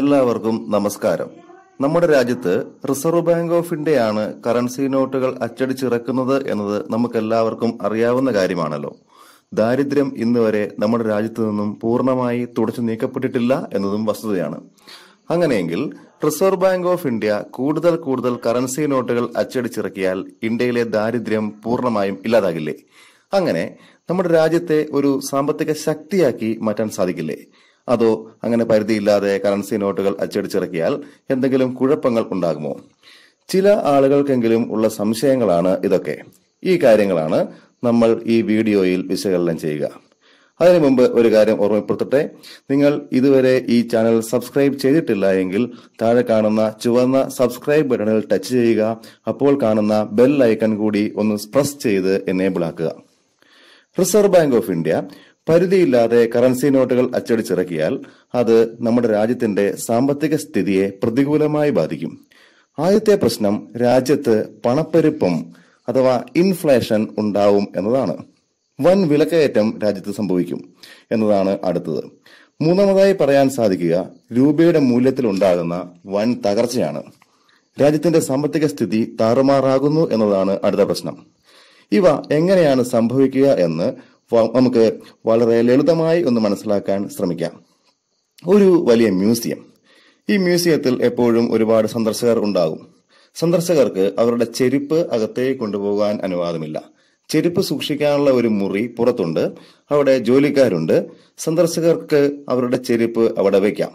എല്ലാവർക്കും നമസ്കാരം നമ്മുടെ രാജ്യത്ത് റിസർവ് ബാങ്ക് ഓഫ് ഇന്ത്യയാണ് കറൻസി നോട്ടുകൾ അച്ചടിച്ചിറക്കുന്നത് എന്നത് നമുക്കെല്ലാവർക്കും അറിയാവുന്ന കാര്യമാണല്ലോ ദാരിദ്ര്യം ഇന്ന് വരെ നമ്മുടെ രാജ്യത്ത് നിന്നും പൂർണ്ണമായി തുടച്ചു നീക്കപ്പെട്ടിട്ടില്ല എന്നതും വസ്തുതയാണ് അങ്ങനെയെങ്കിൽ റിസർവ് ബാങ്ക് ഓഫ് ഇന്ത്യ കൂടുതൽ കൂടുതൽ കറൻസി നോട്ടുകൾ അച്ചടിച്ചിറക്കിയാൽ ഇന്ത്യയിലെ ദാരിദ്ര്യം പൂർണ്ണമായും ഇല്ലാതാകില്ലേ അങ്ങനെ നമ്മുടെ രാജ്യത്തെ ഒരു സാമ്പത്തിക ശക്തിയാക്കി മാറ്റാൻ സാധിക്കില്ലേ അതോ അങ്ങനെ പരിധിയില്ലാതെ കറൻസി നോട്ടുകൾ അച്ചടിച്ചിറക്കിയാൽ എന്തെങ്കിലും കുഴപ്പങ്ങൾ ഉണ്ടാകുമോ ചില ആളുകൾക്കെങ്കിലും ഉള്ള സംശയങ്ങളാണ് ഇതൊക്കെ ഈ കാര്യങ്ങളാണ് നമ്മൾ ഈ വീഡിയോയിൽ വിശകലനം ചെയ്യുക അതിനു മുമ്പ് ഒരു കാര്യം ഓർമ്മപ്പെടുത്തട്ടെ നിങ്ങൾ ഇതുവരെ ഈ ചാനൽ സബ്സ്ക്രൈബ് ചെയ്തിട്ടില്ല എങ്കിൽ താഴെ കാണുന്ന ചുവന്ന സബ്സ്ക്രൈബ് ബട്ടണിൽ ടച്ച് ചെയ്യുക അപ്പോൾ കാണുന്ന ബെൽ ഐക്കൺ കൂടി ഒന്ന് പ്രസ് ചെയ്ത് എനേബിൾ ആക്കുക റിസർവ് ബാങ്ക് ഓഫ് ഇന്ത്യ പരിധിയില്ലാതെ കറൻസി നോട്ടുകൾ അച്ചടിച്ചിറക്കിയാൽ അത് നമ്മുടെ രാജ്യത്തിന്റെ സാമ്പത്തിക സ്ഥിതിയെ പ്രതികൂലമായി ബാധിക്കും ആദ്യത്തെ പ്രശ്നം രാജ്യത്ത് പണപ്പെരുപ്പം അഥവാ ഇൻഫ്ലേഷൻ ഉണ്ടാവും എന്നതാണ് വൻ വിലക്കയറ്റം രാജ്യത്ത് സംഭവിക്കും എന്നതാണ് അടുത്തത് മൂന്നാമതായി പറയാൻ സാധിക്കുക രൂപയുടെ മൂല്യത്തിൽ ഉണ്ടാകുന്ന വൻ തകർച്ചയാണ് രാജ്യത്തിന്റെ സാമ്പത്തിക സ്ഥിതി താറുമാറാകുന്നു എന്നതാണ് അടുത്ത പ്രശ്നം ഇവ എങ്ങനെയാണ് സംഭവിക്കുക എന്ന് നമുക്ക് വളരെ ലളിതമായി ഒന്ന് മനസ്സിലാക്കാൻ ശ്രമിക്കാം ഒരു വലിയ മ്യൂസിയം ഈ മ്യൂസിയത്തിൽ എപ്പോഴും ഒരുപാട് സന്ദർശകർ ഉണ്ടാകും സന്ദർശകർക്ക് അവരുടെ ചെരുപ്പ് അകത്തേക്ക് കൊണ്ടുപോകാൻ അനുവാദമില്ല ചെരുപ്പ് സൂക്ഷിക്കാനുള്ള ഒരു മുറി പുറത്തുണ്ട് അവിടെ ജോലിക്കാരുണ്ട് സന്ദർശകർക്ക് അവരുടെ ചെരുപ്പ് അവിടെ വയ്ക്കാം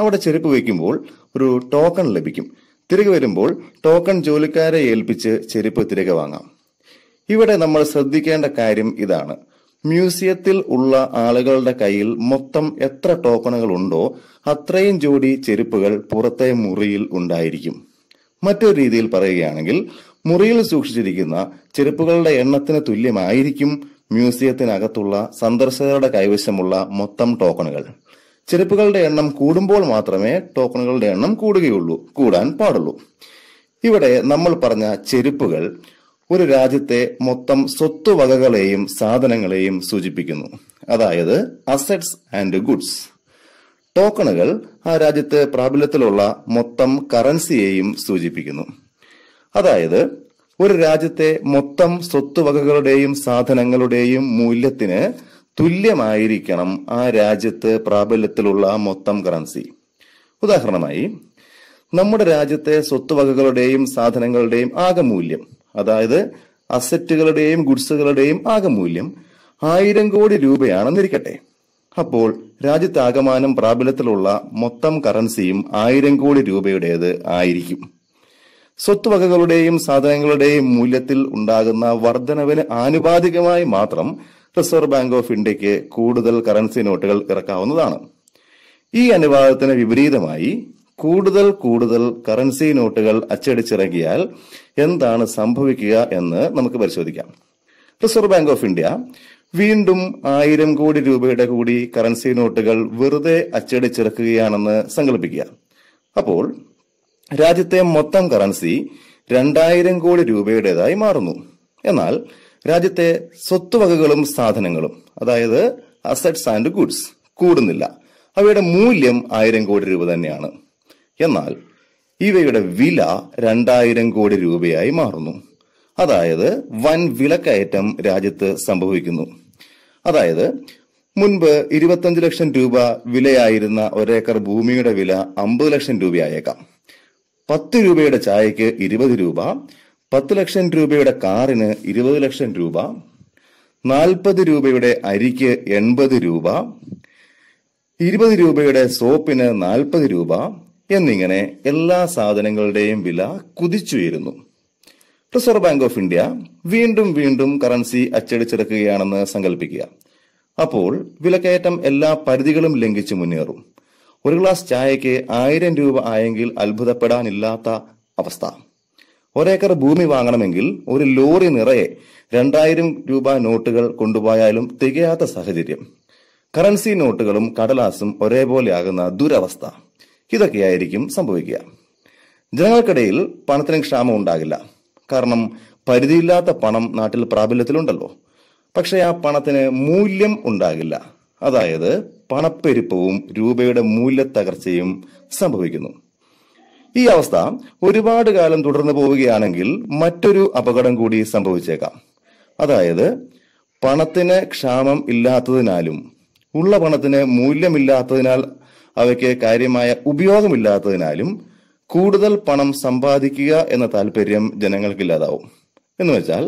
അവിടെ ചെരുപ്പ് വയ്ക്കുമ്പോൾ ഒരു ടോക്കൺ ലഭിക്കും തിരികെ വരുമ്പോൾ ടോക്കൺ ജോലിക്കാരെ ഏൽപ്പിച്ച് ചെരുപ്പ് തിരികെ വാങ്ങാം ഇവിടെ നമ്മൾ ശ്രദ്ധിക്കേണ്ട കാര്യം ഇതാണ് മ്യൂസിയത്തിൽ ഉള്ള ആളുകളുടെ കയ്യിൽ മൊത്തം എത്ര ടോക്കണുകൾ ഉണ്ടോ അത്രയും ജോഡി ചെരുപ്പുകൾ പുറത്തെ മുറിയിൽ ഉണ്ടായിരിക്കും മറ്റൊരു രീതിയിൽ പറയുകയാണെങ്കിൽ മുറിയിൽ സൂക്ഷിച്ചിരിക്കുന്ന ചെരുപ്പുകളുടെ എണ്ണത്തിന് തുല്യമായിരിക്കും മ്യൂസിയത്തിനകത്തുള്ള സന്ദർശകരുടെ കൈവശമുള്ള മൊത്തം ടോക്കണുകൾ ചെരുപ്പുകളുടെ എണ്ണം കൂടുമ്പോൾ മാത്രമേ ടോക്കണുകളുടെ എണ്ണം കൂടുകയുള്ളൂ കൂടാൻ പാടുള്ളൂ ഇവിടെ നമ്മൾ പറഞ്ഞ ചെരുപ്പുകൾ ഒരു രാജ്യത്തെ മൊത്തം സ്വത്തുവകകളെയും സാധനങ്ങളെയും സൂചിപ്പിക്കുന്നു അതായത് അസറ്റ്സ് ആൻഡ് ഗുഡ്സ് ടോക്കണുകൾ ആ രാജ്യത്തെ പ്രാബല്യത്തിലുള്ള മൊത്തം കറൻസിയെയും സൂചിപ്പിക്കുന്നു അതായത് ഒരു രാജ്യത്തെ മൊത്തം സ്വത്തുവകകളുടെയും സാധനങ്ങളുടെയും മൂല്യത്തിന് തുല്യമായിരിക്കണം ആ രാജ്യത്ത് പ്രാബല്യത്തിലുള്ള മൊത്തം കറൻസി ഉദാഹരണമായി നമ്മുടെ രാജ്യത്തെ സ്വത്തുവകകളുടെയും സാധനങ്ങളുടെയും ആകെ മൂല്യം അതായത് അസറ്റുകളുടെയും ഗുഡ്സുകളുടെയും ആകെ മൂല്യം ആയിരം കോടി രൂപയാണെന്നിരിക്കട്ടെ അപ്പോൾ രാജ്യത്താകമാനം പ്രാബല്യത്തിലുള്ള മൊത്തം കറൻസിയും ആയിരം കോടി രൂപയുടേത് ആയിരിക്കും സ്വത്തുവകകളുടെയും സാധനങ്ങളുടെയും മൂല്യത്തിൽ ഉണ്ടാകുന്ന വർധനവിന് ആനുപാതികമായി മാത്രം റിസർവ് ബാങ്ക് ഓഫ് ഇന്ത്യക്ക് കൂടുതൽ കറൻസി നോട്ടുകൾ ഇറക്കാവുന്നതാണ് ഈ അനുപാതത്തിന് വിപരീതമായി കൂടുതൽ കൂടുതൽ കറൻസി നോട്ടുകൾ അച്ചടിച്ചിറങ്ങിയാൽ എന്താണ് സംഭവിക്കുക എന്ന് നമുക്ക് പരിശോധിക്കാം റിസർവ് ബാങ്ക് ഓഫ് ഇന്ത്യ വീണ്ടും ആയിരം കോടി രൂപയുടെ കൂടി കറൻസി നോട്ടുകൾ വെറുതെ അച്ചടിച്ചിറക്കുകയാണെന്ന് സങ്കല്പിക്കുക അപ്പോൾ രാജ്യത്തെ മൊത്തം കറൻസി രണ്ടായിരം കോടി രൂപയുടേതായി മാറുന്നു എന്നാൽ രാജ്യത്തെ സ്വത്തുവകകളും സാധനങ്ങളും അതായത് അസറ്റ്സ് ആൻഡ് ഗുഡ്സ് കൂടുന്നില്ല അവയുടെ മൂല്യം ആയിരം കോടി രൂപ തന്നെയാണ് എന്നാൽ ഇവയുടെ വില രണ്ടായിരം കോടി രൂപയായി മാറുന്നു അതായത് വൻ വിലക്കയറ്റം രാജ്യത്ത് സംഭവിക്കുന്നു അതായത് മുൻപ് ഇരുപത്തഞ്ച് ലക്ഷം രൂപ വിലയായിരുന്ന ഒരേക്കർ ഭൂമിയുടെ വില അമ്പത് ലക്ഷം രൂപയായേക്കാം പത്ത് രൂപയുടെ ചായക്ക് ഇരുപത് രൂപ പത്ത് ലക്ഷം രൂപയുടെ കാറിന് ഇരുപത് ലക്ഷം രൂപ നാൽപ്പത് രൂപയുടെ അരിക്ക് എൺപത് രൂപ ഇരുപത് രൂപയുടെ സോപ്പിന് നാൽപ്പത് രൂപ എന്നിങ്ങനെ എല്ലാ സാധനങ്ങളുടെയും വില കുതിച്ചുയരുന്നു റിസർവ് ബാങ്ക് ഓഫ് ഇന്ത്യ വീണ്ടും വീണ്ടും കറൻസി അച്ചടിച്ചെടുക്കുകയാണെന്ന് സങ്കല്പിക്കുക അപ്പോൾ വിലക്കയറ്റം എല്ലാ പരിധികളും ലംഘിച്ച് മുന്നേറും ഒരു ഗ്ലാസ് ചായയ്ക്ക് ആയിരം രൂപ ആയെങ്കിൽ അത്ഭുതപ്പെടാനില്ലാത്ത അവസ്ഥ ഒരേക്കർ ഭൂമി വാങ്ങണമെങ്കിൽ ഒരു ലോറി നിറയെ രണ്ടായിരം രൂപ നോട്ടുകൾ കൊണ്ടുപോയാലും തികയാത്ത സാഹചര്യം കറൻസി നോട്ടുകളും കടലാസും ഒരേപോലെയാകുന്ന ദുരവസ്ഥ ഇതൊക്കെയായിരിക്കും സംഭവിക്കുക ജനങ്ങൾക്കിടയിൽ പണത്തിന് ക്ഷാമം ഉണ്ടാകില്ല കാരണം പരിധിയില്ലാത്ത പണം നാട്ടിൽ പ്രാബല്യത്തിലുണ്ടല്ലോ പക്ഷേ ആ പണത്തിന് മൂല്യം ഉണ്ടാകില്ല അതായത് പണപ്പെരുപ്പവും രൂപയുടെ മൂല്യത്തകർച്ചയും സംഭവിക്കുന്നു ഈ അവസ്ഥ ഒരുപാട് കാലം തുടർന്നു പോവുകയാണെങ്കിൽ മറ്റൊരു അപകടം കൂടി സംഭവിച്ചേക്കാം അതായത് പണത്തിന് ക്ഷാമം ഇല്ലാത്തതിനാലും ഉള്ള പണത്തിന് മൂല്യമില്ലാത്തതിനാൽ അവയ്ക്ക് കാര്യമായ ഉപയോഗമില്ലാത്തതിനാലും കൂടുതൽ പണം സമ്പാദിക്കുക എന്ന താല്പര്യം ജനങ്ങൾക്കില്ലാതാവും എന്ന് വെച്ചാൽ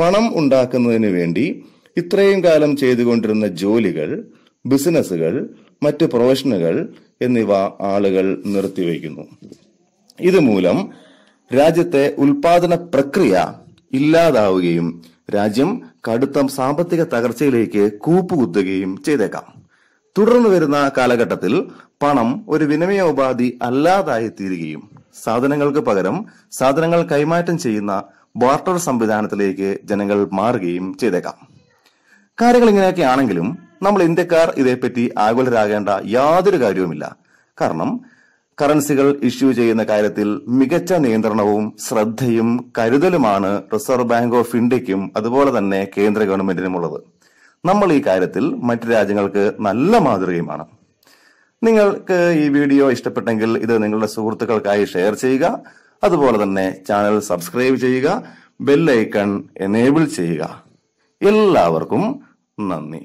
പണം ഉണ്ടാക്കുന്നതിന് വേണ്ടി ഇത്രയും കാലം ചെയ്തുകൊണ്ടിരുന്ന ജോലികൾ ബിസിനസ്സുകൾ മറ്റ് പ്രൊഫഷനുകൾ എന്നിവ ആളുകൾ നിർത്തിവെക്കുന്നു ഇതുമൂലം രാജ്യത്തെ ഉൽപാദന പ്രക്രിയ ഇല്ലാതാവുകയും രാജ്യം കടുത്ത സാമ്പത്തിക തകർച്ചയിലേക്ക് കൂപ്പുകുത്തുകയും ചെയ്തേക്കാം തുടർന്ന് വരുന്ന കാലഘട്ടത്തിൽ പണം ഒരു വിനിമയ ഉപാധി അല്ലാതായി തീരുകയും സാധനങ്ങൾക്ക് പകരം സാധനങ്ങൾ കൈമാറ്റം ചെയ്യുന്ന ബാർട്ടർ സംവിധാനത്തിലേക്ക് ജനങ്ങൾ മാറുകയും ചെയ്തേക്കാം കാര്യങ്ങൾ ഇങ്ങനെയൊക്കെ ആണെങ്കിലും നമ്മൾ ഇന്ത്യക്കാർ ഇതേപ്പറ്റി ആകുലരാകേണ്ട യാതൊരു കാര്യവുമില്ല കാരണം കറൻസികൾ ഇഷ്യൂ ചെയ്യുന്ന കാര്യത്തിൽ മികച്ച നിയന്ത്രണവും ശ്രദ്ധയും കരുതലുമാണ് റിസർവ് ബാങ്ക് ഓഫ് ഇന്ത്യക്കും അതുപോലെ തന്നെ കേന്ദ്ര ഗവൺമെന്റിനുമുള്ളത് നമ്മൾ ഈ കാര്യത്തിൽ മറ്റ് രാജ്യങ്ങൾക്ക് നല്ല മാതൃകയുമാണ് നിങ്ങൾക്ക് ഈ വീഡിയോ ഇഷ്ടപ്പെട്ടെങ്കിൽ ഇത് നിങ്ങളുടെ സുഹൃത്തുക്കൾക്കായി ഷെയർ ചെയ്യുക അതുപോലെ തന്നെ ചാനൽ സബ്സ്ക്രൈബ് ചെയ്യുക ബെല്ലൈക്കൺ എനേബിൾ ചെയ്യുക എല്ലാവർക്കും നന്ദി